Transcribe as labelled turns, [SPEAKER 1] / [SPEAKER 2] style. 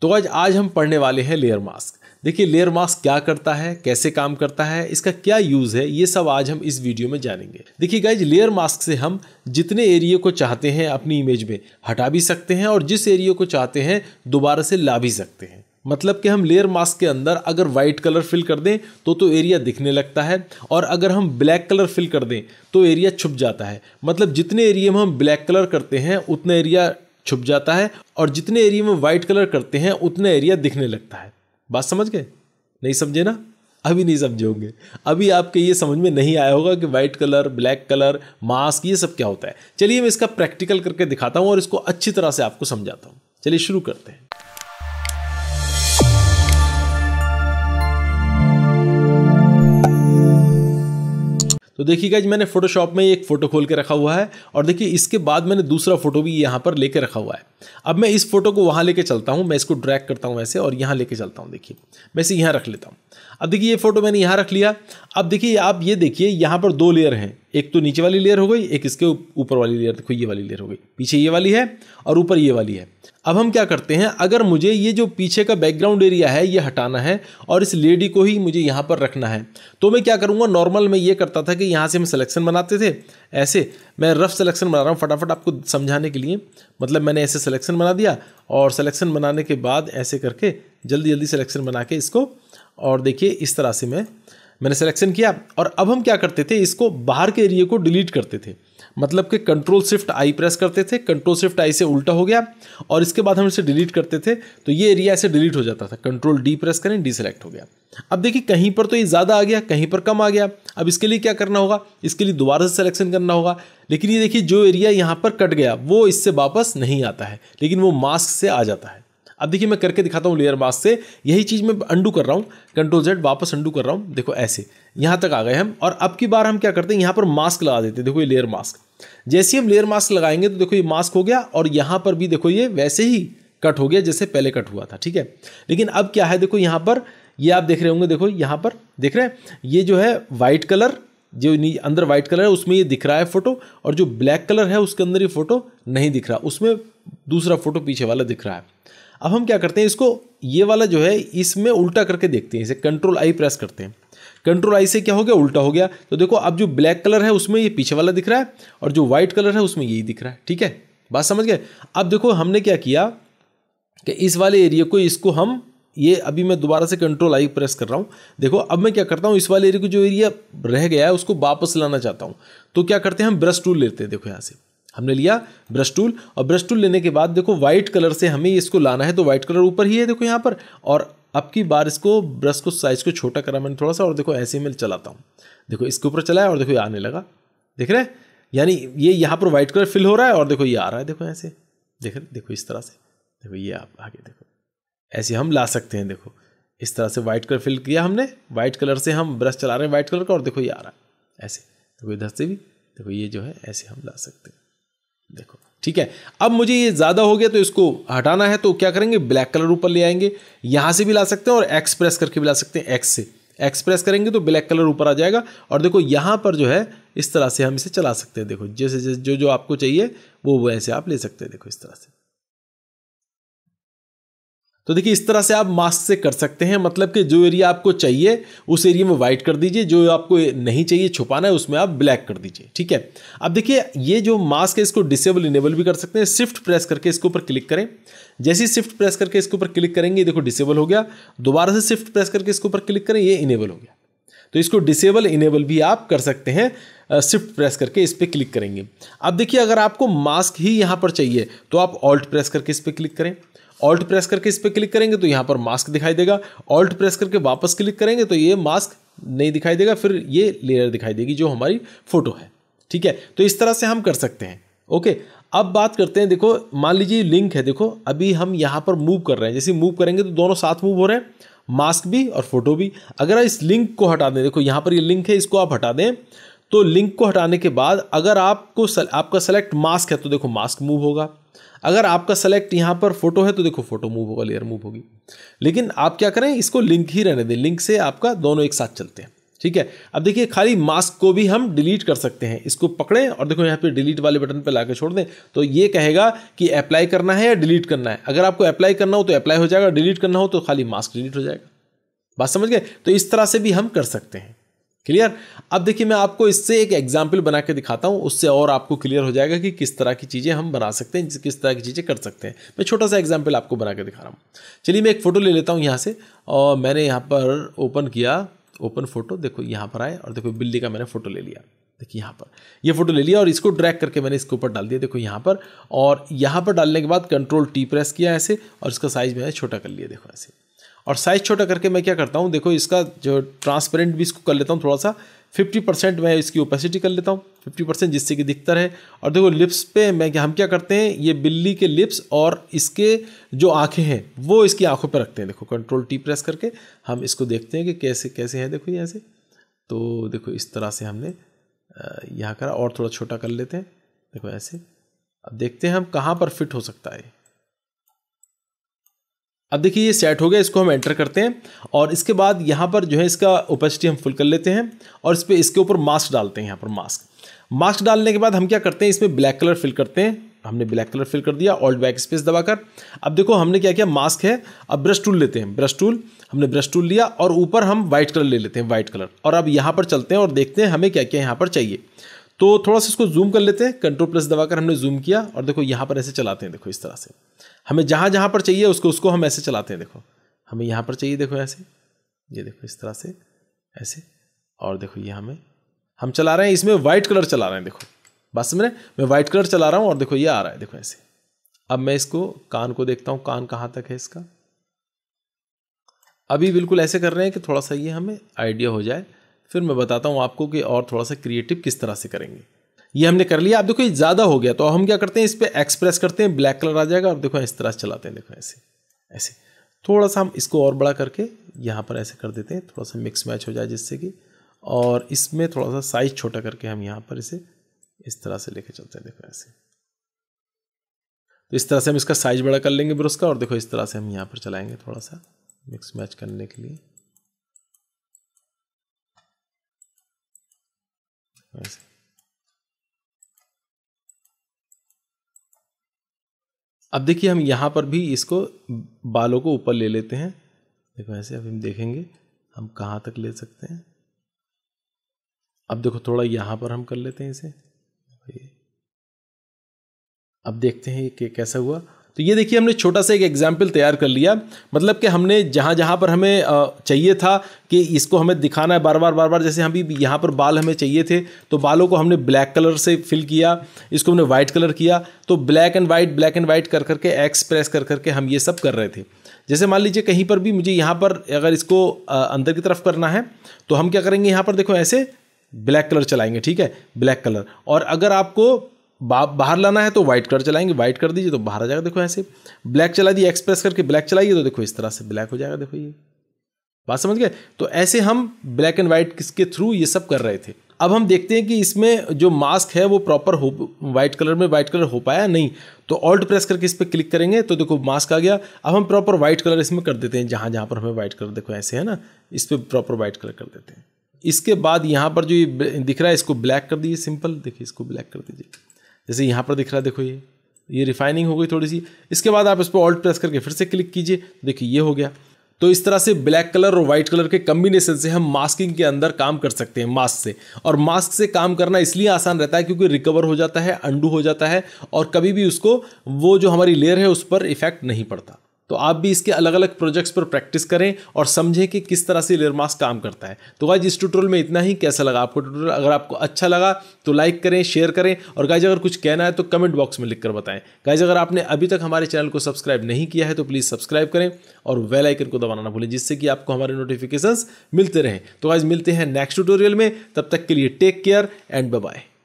[SPEAKER 1] तो आज आज हम पढ़ने वाले हैं लेयर मास्क देखिए लेयर मास्क क्या करता है कैसे काम करता है इसका क्या यूज़ है ये सब आज हम इस वीडियो में जानेंगे देखिए गाइज लेयर मास्क से हम जितने एरिया को चाहते हैं अपनी इमेज में हटा भी सकते हैं और जिस एरिया को चाहते हैं दोबारा से ला भी सकते हैं मतलब कि हम लेयर मास्क के अंदर अगर वाइट कलर फिल कर दें तो तो एरिया दिखने लगता है और अगर हम ब्लैक कलर फिल कर दें तो एरिया छुप जाता है मतलब जितने एरिया में हम ब्लैक कलर करते हैं उतना एरिया छुप जाता है और जितने एरिया में वाइट कलर करते हैं उतने एरिया दिखने लगता है बात समझ गए नहीं समझे ना अभी नहीं समझे होंगे अभी आपके ये समझ में नहीं आया होगा कि white colour black colour mask ये सब क्या होता है चलिए मैं इसका प्रैक्टिकल करके दिखाता हूँ और इसको अच्छी तरह से आपको समझाता हूँ चलिए शुरू करते हैं तो देखिए गाइज मैंने फोटोशॉप में एक फ़ोटो खोल के रखा हुआ है और देखिए इसके बाद मैंने दूसरा फ़ोटो भी यहाँ पर लेकर रखा हुआ है अब मैं इस फोटो को वहाँ लेके चलता हूँ मैं इसको ड्रैग करता हूँ वैसे और यहाँ लेके चलता हूँ देखिए मैं इसे यहाँ रख लेता हूँ अब देखिए ये फोटो मैंने यहाँ रख लिया अब देखिए आप ये देखिए यहाँ पर दो लेयर हैं एक तो नीचे वाली लेयर हो गई एक इसके ऊपर वाली लेयर देखो ये वाली लेयर हो गई पीछे ये वाली है और ऊपर ये वाली है अब हम क्या करते हैं अगर मुझे ये जो पीछे का बैकग्राउंड एरिया है ये हटाना है और इस लेडी को ही मुझे यहाँ पर रखना है तो मैं क्या करूँगा नॉर्मल मैं ये करता था कि यहाँ से हम सिलेक्शन बनाते थे ऐसे मैं रफ सिलेक्शन बना रहा हूँ फटाफट आपको समझाने के लिए मतलब मैंने ऐसे सिलेक्शन बना दिया और सिलेक्शन बनाने के बाद ऐसे करके जल्दी जल्दी सिलेक्शन बना के इसको और देखिए इस तरह से मैं मैंने सिलेक्शन किया और अब हम क्या करते थे इसको बाहर के एरिए को डिलीट करते थे मतलब कि कंट्रोल शिफ्ट आई प्रेस करते थे कंट्रोल शिफ्ट आई से उल्टा हो गया और इसके बाद हम इसे डिलीट करते थे तो ये एरिया ऐसे डिलीट हो जाता था कंट्रोल डी प्रेस करें डी सेलेक्ट हो गया अब देखिए कहीं पर तो ये ज़्यादा आ गया कहीं पर कम आ गया अब इसके लिए क्या करना होगा इसके लिए दोबारा से सिलेक्शन करना होगा लेकिन ये देखिए जो एरिया यहाँ पर कट गया वो इससे वापस नहीं आता है लेकिन वो मास्क से आ जाता है अब देखिए मैं करके दिखाता हूँ लेयर मास्क से यही चीज़ मैं अंडू कर रहा हूँ कंट्रोल जेड वापस अंडू कर रहा हूँ देखो ऐसे यहाँ तक आ गए हम और अब की बार हम क्या करते हैं यहाँ पर मास्क लगा देते हैं देखो ये लेयर मास्क जैसे हम लेयर मास्क लगाएंगे तो देखो ये मास्क हो गया और यहाँ पर भी देखो ये वैसे ही कट हो गया जैसे पहले कट हुआ था ठीक है लेकिन अब क्या है देखो यहाँ पर ये आप देख रहे होंगे देखो यहाँ पर देख रहे हैं ये जो है वाइट कलर जो अंदर वाइट कलर है उसमें ये दिख रहा है फोटो और जो ब्लैक कलर है उसके अंदर ये फोटो नहीं दिख रहा उसमें दूसरा फोटो पीछे वाला दिख रहा है अब हम क्या करते हैं इसको ये वाला जो है इसमें उल्टा करके देखते हैं इसे कंट्रोल आई प्रेस करते हैं कंट्रोल आई से क्या हो गया उल्टा हो गया तो देखो अब जो ब्लैक कलर है उसमें ये पीछे वाला दिख रहा है और जो व्हाइट कलर है उसमें यही दिख रहा है ठीक है बात समझ गए अब देखो हमने क्या किया कि इस वाले एरिया को इसको हम ये अभी मैं दोबारा से कंट्रोल आई प्रेस कर रहा हूँ देखो अब मैं क्या करता हूँ इस वाले एरिया को जो एरिया रह गया है उसको वापस लाना चाहता हूँ तो क्या करते हैं हम ब्रश टूल लेते हैं देखो यहाँ से हमने लिया ब्रश टूल और ब्रश टूल लेने के बाद देखो व्हाइट कलर से हमें इसको लाना है तो वाइट कलर ऊपर ही है देखो यहाँ पर और अब की बार इसको ब्रश को साइज़ को छोटा करा मैंने थोड़ा सा और देखो ऐसे ही मैं चलाता हूँ देखो इसके ऊपर चलाया और देखो ये आने लगा देख रहे हैं यानी ये यहाँ पर व्हाइट कलर फिल हो रहा है और देखो ये आ रहा है देखो ऐसे देख रहे देखो इस तरह से देखो ये आप आगे देखो ऐसे हम ला सकते हैं देखो इस तरह से व्हाइट कलर फिल किया हमने व्हाइट कलर से हम ब्रश चला रहे हैं वाइट कलर का और देखो ये आ रहा है ऐसे देखो इधर से भी देखो ये जो है ऐसे हम ला सकते हैं देखो ठीक है अब मुझे ये ज़्यादा हो गया तो इसको हटाना है तो क्या करेंगे ब्लैक कलर ऊपर ले आएंगे यहाँ से भी ला सकते हैं और एक्सप्रेस करके भी ला सकते हैं एक्स से एक्सप्रेस करेंगे तो ब्लैक कलर ऊपर आ जाएगा और देखो यहाँ पर जो है इस तरह से हम इसे चला सकते हैं देखो जैसे जैसे जो जो आपको चाहिए वो वैसे आप ले सकते हैं देखो इस तरह से तो देखिए इस तरह से आप मास्क से कर सकते हैं मतलब कि जो एरिया आपको चाहिए उस एरिया में वाइट कर दीजिए जो आपको नहीं चाहिए छुपाना है उसमें आप ब्लैक कर दीजिए ठीक है अब देखिए ये जो मास्क है इसको डिसेबल इनेबल भी कर सकते हैं शिफ्ट प्रेस करके इसके ऊपर क्लिक करें जैसे ही शिफ्ट प्रेस करके इसके ऊपर क्लिक करेंगे देखो डिसेबल हो गया दोबारा से शिफ्ट प्रेस करके इसके ऊपर क्लिक करें ये इनेबल हो गया तो इसको डिसेबल इनेबल भी आप कर सकते हैं शिफ्ट प्रेस करके इस पर क्लिक करेंगे अब देखिए अगर आपको मास्क ही यहाँ पर चाहिए तो आप ऑल्ट प्रेस करके इस पर क्लिक करें ऑल्ट प्रेस करके इस पर क्लिक करेंगे तो यहाँ पर मास्क दिखाई देगा ऑल्ट प्रेस करके वापस क्लिक करेंगे तो ये मास्क नहीं दिखाई देगा फिर ये लेयर दिखाई देगी जो हमारी फोटो है ठीक है तो इस तरह से हम कर सकते हैं ओके अब बात करते हैं देखो मान लीजिए लिंक है देखो अभी हम यहाँ पर मूव कर रहे हैं जैसे मूव करेंगे तो दोनों साथ मूव हो रहे हैं मास्क भी और फोटो भी अगर इस लिंक को हटा दें देखो यहाँ पर ये लिंक है इसको आप हटा दें तो लिंक को हटाने के बाद अगर आपको आपका सेलेक्ट मास्क है तो देखो मास्क मूव होगा अगर आपका सेलेक्ट यहाँ पर फोटो है तो देखो फोटो मूव होगा लेयर मूव होगी लेकिन आप क्या करें इसको लिंक ही रहने दें लिंक से आपका दोनों एक साथ चलते हैं ठीक है अब देखिए खाली मास्क को भी हम डिलीट कर सकते हैं इसको पकड़ें और देखो यहाँ पे डिलीट वाले बटन पे लाके छोड़ दें तो ये कहेगा कि अप्लाई करना है या डिलीट करना है अगर आपको अप्लाई करना हो तो अप्लाई हो जाएगा डिलीट करना हो तो खाली मास्क डिलीट हो जाएगा बात समझ गए तो इस तरह से भी हम कर सकते हैं क्लियर अब देखिए मैं आपको इससे एक एग्जाम्पल बना के दिखाता हूँ उससे और आपको क्लियर हो जाएगा कि किस तरह की चीज़ें हम बना सकते हैं किस तरह की चीज़ें कर सकते हैं मैं छोटा सा एग्जाम्पल आपको बना के दिखा रहा हूँ चलिए मैं एक फ़ोटो ले लेता हूँ यहाँ से और मैंने यहाँ पर ओपन किया ओपन फोटो देखो यहाँ पर आए और देखो बिल्ली का मैंने फ़ोटो ले लिया देखिए यहाँ पर ये फोटो ले लिया और इसको ड्रैग करके मैंने इसके ऊपर डाल दिया देखो यहाँ पर और यहाँ पर डालने के बाद कंट्रोल टी प्रेस किया ऐसे और इसका साइज़ मैंने छोटा कर लिया देखो ऐसे और साइज़ छोटा करके मैं क्या करता हूँ देखो इसका जो ट्रांसपेरेंट भी इसको कर लेता हूँ थोड़ा सा फिफ्टी परसेंट मैं इसकी ओपेसिटी कर लेता हूँ फिफ्टी परसेंट जिससे कि दिखता रहे और देखो लिप्स पे मैं हम क्या करते हैं ये बिल्ली के लिप्स और इसके जो आँखें हैं वो इसकी आँखों पर रखते हैं देखो कंट्रोल टी प्रेस करके हम इसको देखते हैं कि कैसे कैसे हैं देखो यहाँ से तो देखो इस तरह से हमने यहाँ करा और थोड़ा छोटा कर लेते हैं देखो ऐसे अब देखते हैं हम कहाँ पर फिट हो सकता है अब देखिए ये सेट हो गया इसको हम एंटर करते हैं और इसके बाद यहाँ पर जो है इसका ओपेसिटी हम फुल कर लेते हैं और इस पर इसके ऊपर मास्क डालते हैं यहाँ पर मास्क मास्क डालने के बाद हम क्या करते हैं इसमें ब्लैक कलर फिल करते हैं हमने ब्लैक कलर फिल कर दिया ऑल्ट बैक स्पेस दबाकर अब देखो हमने क्या किया मास्क है अब ब्रश टूल लेते हैं ब्रश टूल हमने ब्रश टूल लिया और ऊपर हम व्हाइट कलर ले लेते हैं व्हाइट कलर और अब यहाँ पर चलते हैं और देखते हैं हमें क्या क्या यहाँ पर चाहिए तो थोड़ा सा इसको जूम कर लेते हैं कंट्रोल प्लस दबाकर हमने जूम किया और देखो यहाँ पर ऐसे चलाते हैं देखो इस तरह से हमें जहाँ जहाँ पर चाहिए उसको उसको हम ऐसे चलाते हैं देखो हमें यहाँ पर चाहिए देखो ऐसे ये देखो इस तरह से ऐसे और देखो ये हमें हम चला रहे हैं इसमें वाइट कलर चला रहे हैं देखो बस मैंने मैं वाइट कलर चला रहा हूँ और देखो ये आ रहा है देखो ऐसे अब मैं इसको कान को देखता हूँ कान कहाँ तक है इसका अभी बिल्कुल ऐसे कर रहे हैं कि थोड़ा सा ये हमें आइडिया हो जाए फिर मैं बताता हूँ आपको कि और थोड़ा सा क्रिएटिव किस तरह से करेंगे ये हमने कर लिया आप देखो ये ज़्यादा हो गया तो हम क्या करते हैं इस पर एक्सप्रेस करते हैं ब्लैक कलर आ जाएगा और देखो इस तरह से चलाते हैं देखो ऐसे ऐसे थोड़ा सा हम इसको और बड़ा करके यहाँ पर ऐसे कर देते हैं थोड़ा सा मिक्स मैच हो जाए जिससे कि और इसमें थोड़ा सा साइज छोटा करके हम यहाँ पर इसे इस तरह से लेके चलते हैं देखो ऐसे तो इस तरह से हम इसका साइज बड़ा कर लेंगे ब्रश का और देखो इस तरह से हम यहाँ पर चलाएंगे थोड़ा सा मिक्स मैच करने के लिए Nice. अब देखिए हम यहाँ पर भी इसको बालों को ऊपर ले लेते हैं देखो ऐसे अब हम देखेंगे हम कहाँ तक ले सकते हैं अब देखो थोड़ा यहाँ पर हम कर लेते हैं इसे अब देखते हैं कि कैसा हुआ तो ये देखिए हमने छोटा सा एक एग्जाम्पल तैयार कर लिया मतलब कि हमने जहाँ जहाँ पर हमें चाहिए था कि इसको हमें दिखाना है बार बार बार बार जैसे हम भी यहाँ पर बाल हमें चाहिए थे तो बालों को हमने ब्लैक कलर से फिल किया इसको हमने वाइट कलर किया तो black and white black and white कर करके एक्स प्रेस कर करके हम ये सब कर रहे थे जैसे मान लीजिए कहीं पर भी मुझे यहाँ पर अगर इसको अंदर की तरफ करना है तो हम क्या करेंगे यहाँ पर देखो ऐसे ब्लैक कलर चलाएंगे ठीक है ब्लैक कलर और अगर आपको बाहर लाना है तो वाइट कलर चलाएंगे वाइट कर दीजिए तो बाहर आ जाएगा देखो ऐसे ब्लैक चला दिए एक्सप्रेस करके ब्लैक चलाइए तो देखो इस तरह से ब्लैक हो जाएगा देखो ये बात समझ गए तो ऐसे हम ब्लैक एंड वाइट किसके थ्रू ये सब कर रहे थे अब हम देखते हैं कि इसमें जो मास्क है वो प्रॉपर हो वाइट कलर में वाइट कलर हो पाया नहीं तो ऑल्ट प्रेस करके इस पर क्लिक करेंगे तो देखो मास्क आ गया अब हम प्रॉपर वाइट कलर इसमें कर देते हैं जहाँ जहाँ पर हमें वाइट कलर देखो ऐसे है ना इस पर प्रॉपर वाइट कलर कर देते हैं इसके बाद यहाँ पर जो ये दिख रहा है इसको ब्लैक कर दीजिए सिंपल देखिए इसको ब्लैक कर दीजिए जैसे यहाँ पर दिख रहा है देखो ये ये रिफाइनिंग हो गई थोड़ी सी इसके बाद आप इस पर ऑल्ट प्रेस करके फिर से क्लिक कीजिए देखिए ये हो गया तो इस तरह से ब्लैक कलर और व्हाइट कलर के कम्बिनेशन से हम मास्किंग के अंदर काम कर सकते हैं मास्क से और मास्क से काम करना इसलिए आसान रहता है क्योंकि रिकवर हो जाता है अंडू हो जाता है और कभी भी उसको वो जो हमारी लेयर है उस पर इफेक्ट नहीं पड़ता तो आप भी इसके अलग अलग प्रोजेक्ट्स पर प्रैक्टिस करें और समझें कि किस तरह से लेरमास काम करता है तो गाइज इस ट्यूटोरियल में इतना ही कैसा लगा आपको ट्यूटोरियल अगर आपको अच्छा लगा तो लाइक करें शेयर करें और गाइज अगर कुछ कहना है तो कमेंट बॉक्स में लिखकर बताएं गाइज अगर आपने अभी तक हमारे चैनल को सब्सक्राइब नहीं किया है तो प्लीज़ सब्सक्राइब करें और वेल आइकन को दबाना ना भूलें जिससे कि आपको हमारे नोटिफिकेशन मिलते रहें तो गाइज मिलते हैं नेक्स्ट ट्यूटोरियल में तब तक के लिए टेक केयर एंड बाय